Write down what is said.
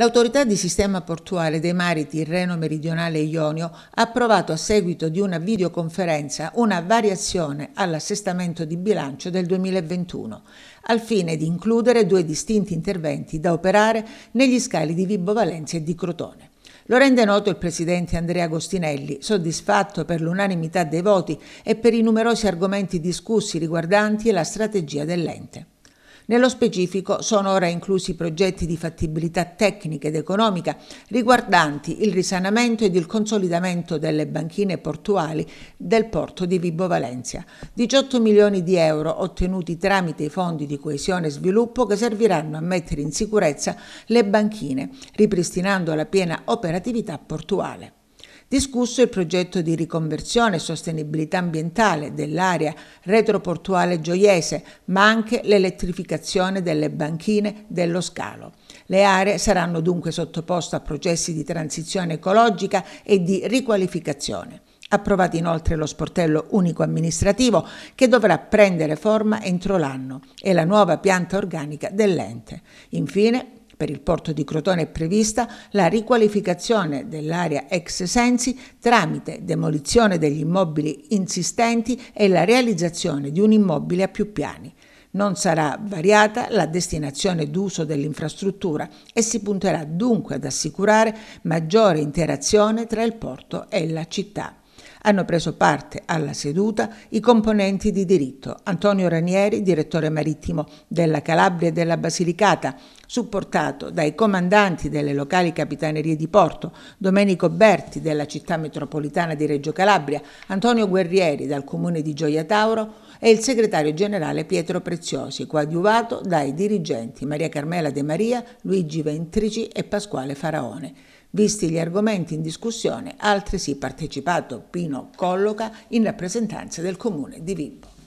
L'autorità di sistema portuale dei mari Tirreno Meridionale e Ionio ha approvato a seguito di una videoconferenza una variazione all'assestamento di bilancio del 2021, al fine di includere due distinti interventi da operare negli scali di Vibo Valencia e di Crotone. Lo rende noto il presidente Andrea Agostinelli, soddisfatto per l'unanimità dei voti e per i numerosi argomenti discussi riguardanti la strategia dell'ente. Nello specifico sono ora inclusi progetti di fattibilità tecnica ed economica riguardanti il risanamento ed il consolidamento delle banchine portuali del porto di Vibo Valencia. 18 milioni di euro ottenuti tramite i fondi di coesione e sviluppo che serviranno a mettere in sicurezza le banchine, ripristinando la piena operatività portuale discusso il progetto di riconversione e sostenibilità ambientale dell'area retroportuale gioiese, ma anche l'elettrificazione delle banchine dello scalo. Le aree saranno dunque sottoposte a processi di transizione ecologica e di riqualificazione. Approvato inoltre lo sportello unico amministrativo che dovrà prendere forma entro l'anno e la nuova pianta organica dell'ente. Infine per il porto di Crotone è prevista la riqualificazione dell'area ex Sensi tramite demolizione degli immobili insistenti e la realizzazione di un immobile a più piani. Non sarà variata la destinazione d'uso dell'infrastruttura e si punterà dunque ad assicurare maggiore interazione tra il porto e la città. Hanno preso parte alla seduta i componenti di diritto Antonio Ranieri, direttore marittimo della Calabria e della Basilicata, supportato dai comandanti delle locali capitanerie di porto, Domenico Berti della città metropolitana di Reggio Calabria, Antonio Guerrieri dal comune di Gioia Tauro e il segretario generale Pietro Preziosi, coadiuvato dai dirigenti Maria Carmela De Maria, Luigi Ventrici e Pasquale Faraone. Visti gli argomenti in discussione, altresì partecipato Pino Colloca in rappresentanza del comune di Vimbo.